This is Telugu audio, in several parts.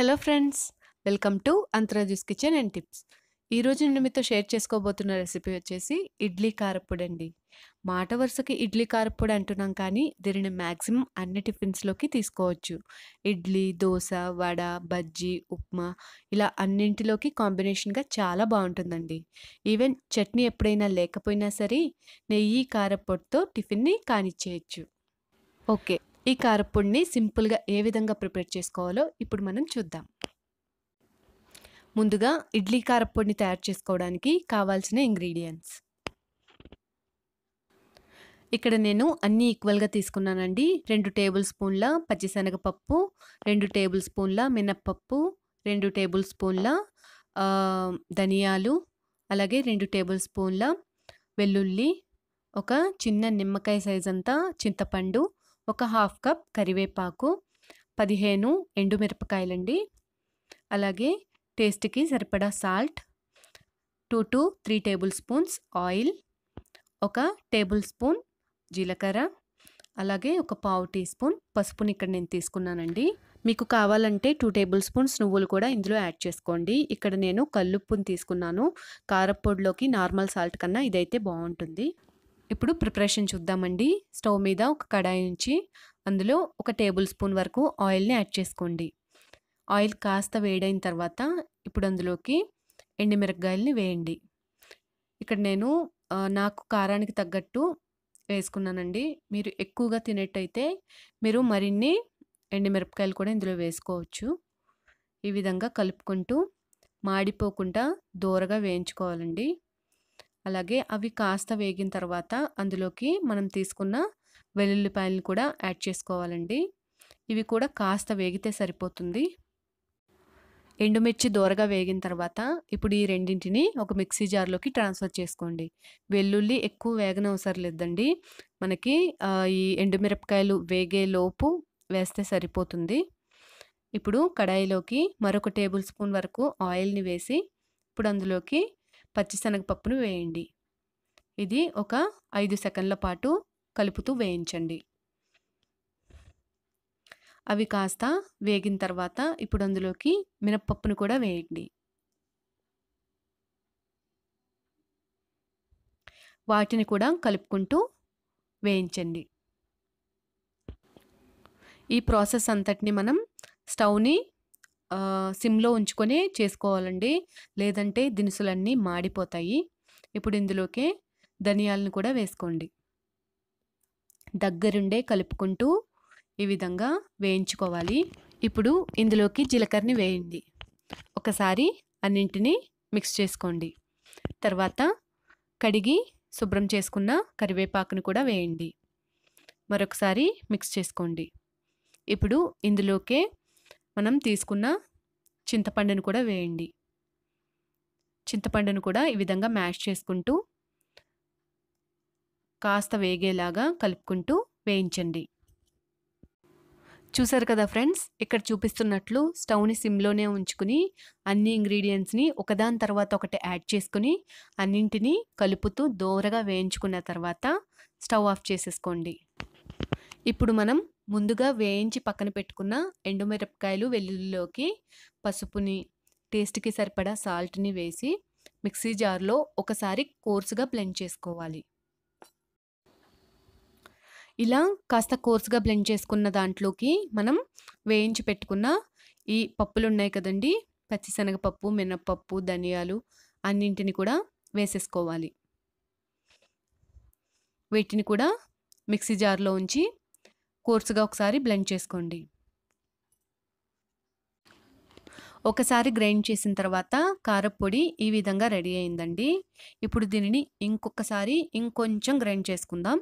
హలో ఫ్రెండ్స్ వెల్కమ్ టు అంతరాజూస్ కిచెన్ అండ్ టిప్స్ ఈరోజు నేను మీతో షేర్ చేసుకోబోతున్న రెసిపీ వచ్చేసి ఇడ్లీ కారప్పుడు అండి మాట వరుసకి ఇడ్లీ కారప్పుడు అంటున్నాం కానీ దీనిని మ్యాక్సిమం అన్ని టిఫిన్స్లోకి తీసుకోవచ్చు ఇడ్లీ దోశ వడ బజ్జీ ఉప్మా ఇలా అన్నింటిలోకి కాంబినేషన్గా చాలా బాగుంటుందండి ఈవెన్ చట్నీ ఎప్పుడైనా లేకపోయినా సరే నెయ్యి కారప్పొడితో టిఫిన్ని కానిచ్చేయచ్చు ఓకే ఈ కారపొడిని సింపుల్గా ఏ విధంగా ప్రిపేర్ చేసుకోవాలో ఇప్పుడు మనం చూద్దాం ముందుగా ఇడ్లీ కారపొడిని తయారు చేసుకోవడానికి కావాల్సిన ఇంగ్రీడియంట్స్ ఇక్కడ నేను అన్నీ ఈక్వల్గా తీసుకున్నానండి రెండు టేబుల్ స్పూన్ల పచ్చిశనగపప్పు రెండు టేబుల్ స్పూన్ల మినప్పప్పు రెండు టేబుల్ స్పూన్ల ధనియాలు అలాగే రెండు టేబుల్ స్పూన్ల వెల్లుల్లి ఒక చిన్న నిమ్మకాయ సైజ్ అంతా చింతపండు ఒక హాఫ్ కప్ కరివేపాకు పదిహేను ఎండుమిరపకాయలండి అలాగే టేస్ట్కి సరిపడా salt two to three tablespoons oil ఒక టేబుల్ స్పూన్ జీలకర్ర అలాగే ఒక పావు టీ స్పూన్ పసుపుని ఇక్కడ నేను తీసుకున్నానండి మీకు కావాలంటే టూ టేబుల్ స్పూన్స్ నువ్వులు కూడా ఇందులో యాడ్ చేసుకోండి ఇక్కడ నేను కల్లుప్పుని తీసుకున్నాను కారపొడిలోకి నార్మల్ సాల్ట్ కన్నా ఇదైతే బాగుంటుంది ఇప్పుడు ప్రిపరేషన్ చూద్దామండి స్టవ్ మీద ఒక కడాయి ఉంచి అందులో ఒక టేబుల్ స్పూన్ వరకు ఆయిల్ని యాడ్ చేసుకోండి ఆయిల్ కాస్త వేడైన తర్వాత ఇప్పుడు అందులోకి ఎండిమిరగాయల్ని వేయండి ఇక్కడ నేను నాకు కారానికి తగ్గట్టు వేసుకున్నానండి మీరు ఎక్కువగా తినేట్టయితే మీరు మరిన్ని ఎండిమిరపకాయలు కూడా ఇందులో వేసుకోవచ్చు ఈ విధంగా కలుపుకుంటూ మాడిపోకుండా దూరగా వేయించుకోవాలండి అలాగే అవి కాస్త వేగిన తర్వాత అందులోకి మనం తీసుకున్న వెల్లుల్లిపాయలను కూడా యాడ్ చేసుకోవాలండి ఇవి కూడా కాస్త వేగితే సరిపోతుంది ఎండుమిర్చి దోరగా వేగిన తర్వాత ఇప్పుడు ఈ రెండింటిని ఒక మిక్సీ జార్లోకి ట్రాన్స్ఫర్ చేసుకోండి వెల్లుల్లి ఎక్కువ వేగన అవసరం లేదండి మనకి ఈ ఎండుమిరపకాయలు వేగే లోపు వేస్తే సరిపోతుంది ఇప్పుడు కడాయిలోకి మరొక టేబుల్ స్పూన్ వరకు ఆయిల్ని వేసి ఇప్పుడు అందులోకి పచ్చిశనగపప్పును వేయండి ఇది ఒక ఐదు సెకండ్ల పాటు కలుపుతూ వేయించండి అవి కాస్త వేగిన తర్వాత ఇప్పుడు అందులోకి మినప్పప్పును కూడా వేయండి వాటిని కూడా కలుపుకుంటూ వేయించండి ఈ ప్రాసెస్ అంతటిని మనం స్టవ్ని సిమ్లో ఉంచుకొని చేసుకోవాలండి లేదంటే దినుసులన్నీ మాడిపోతాయి ఇప్పుడు ఇందులోకి ధనియాలను కూడా వేసుకోండి దగ్గరుండే కలుపుకుంటూ ఈ విధంగా వేయించుకోవాలి ఇప్పుడు ఇందులోకి జీలకర్రని వేయండి ఒకసారి అన్నింటినీ మిక్స్ చేసుకోండి తర్వాత కడిగి శుభ్రం చేసుకున్న కరివేపాకును కూడా వేయండి మరొకసారి మిక్స్ చేసుకోండి ఇప్పుడు ఇందులోకే మనం తీసుకున్న చింతపండును కూడా వేయండి చింతపండును కూడా ఈ విధంగా మ్యాష్ చేసుకుంటూ కాస్త వేగేలాగా కలుపుకుంటూ వేయించండి చూసారు కదా ఫ్రెండ్స్ ఇక్కడ చూపిస్తున్నట్లు స్టవ్ని సిమ్లోనే ఉంచుకుని అన్ని ఇంగ్రీడియంట్స్ని ఒకదాని తర్వాత ఒకటి యాడ్ చేసుకుని అన్నింటినీ కలుపుతూ దోరగా వేయించుకున్న తర్వాత స్టవ్ ఆఫ్ చేసేసుకోండి ఇప్పుడు మనం ముందుగా వేయించి పక్కన పెట్టుకున్న ఎండుమిరపకాయలు వెల్లుల్లిలోకి పసుపుని టేస్ట్కి సరిపడా సాల్ట్ని వేసి మిక్సీ జార్లో ఒకసారి కోర్సుగా బ్లెండ్ చేసుకోవాలి ఇలా కాస్త కోర్సుగా బ్లెండ్ చేసుకున్న దాంట్లోకి మనం వేయించి పెట్టుకున్న ఈ పప్పులు ఉన్నాయి కదండి పచ్చిశనగపప్పు మినప్పప్పు ధనియాలు అన్నింటిని కూడా వేసేసుకోవాలి వీటిని కూడా మిక్సీ జార్లో ఉంచి కోర్సుగా ఒకసారి బ్లెండ్ చేసుకోండి ఒకసారి గ్రైండ్ చేసిన తర్వాత కారపొడి ఈ విధంగా రెడీ అయిందండి ఇప్పుడు దీనిని ఇంకొకసారి ఇంకొంచెం గ్రైండ్ చేసుకుందాం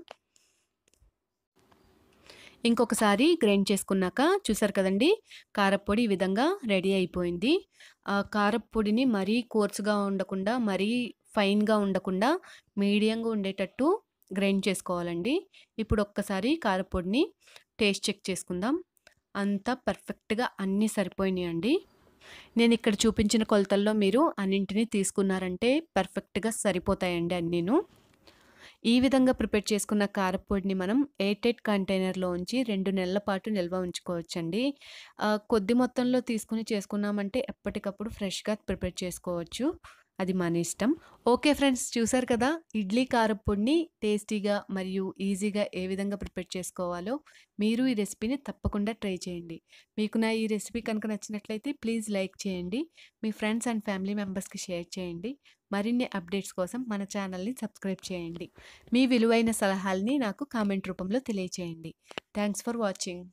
ఇంకొకసారి గ్రైండ్ చేసుకున్నాక చూసారు కదండి కారపొడి ఈ విధంగా రెడీ అయిపోయింది ఆ కారపొడిని మరీ కోర్సుగా ఉండకుండా మరీ ఫైన్గా ఉండకుండా మీడియంగా ఉండేటట్టు గ్రైండ్ చేసుకోవాలండి ఇప్పుడు ఒక్కసారి కారపొడిని టేస్ట్ చెక్ చేసుకుందాం అంతా పర్ఫెక్ట్గా అన్నీ సరిపోయినాయండి నేను ఇక్కడ చూపించిన కొలతల్లో మీరు అన్నింటినీ తీసుకున్నారంటే పర్ఫెక్ట్గా సరిపోతాయండి అన్నీను ఈ విధంగా ప్రిపేర్ చేసుకున్న కారపొడిని మనం ఎయిటెడ్ కంటైనర్లో ఉంచి రెండు నెలల పాటు నిల్వ ఉంచుకోవచ్చండి కొద్ది మొత్తంలో తీసుకుని చేసుకున్నామంటే ఎప్పటికప్పుడు ఫ్రెష్గా ప్రిపేర్ చేసుకోవచ్చు అది మన ఇష్టం ఓకే ఫ్రెండ్స్ చూసారు కదా ఇడ్లీ కారపొడిని టేస్టీగా మరియు ఈజీగా ఏ విధంగా ప్రిపేర్ చేసుకోవాలో మీరు ఈ రెసిపీని తప్పకుండా ట్రై చేయండి మీకు నా ఈ రెసిపీ కనుక నచ్చినట్లయితే ప్లీజ్ లైక్ చేయండి మీ ఫ్రెండ్స్ అండ్ ఫ్యామిలీ మెంబర్స్కి షేర్ చేయండి మరిన్ని అప్డేట్స్ కోసం మన ఛానల్ని సబ్స్క్రైబ్ చేయండి మీ విలువైన సలహాలని నాకు కామెంట్ రూపంలో తెలియచేయండి థ్యాంక్స్ ఫర్ వాచింగ్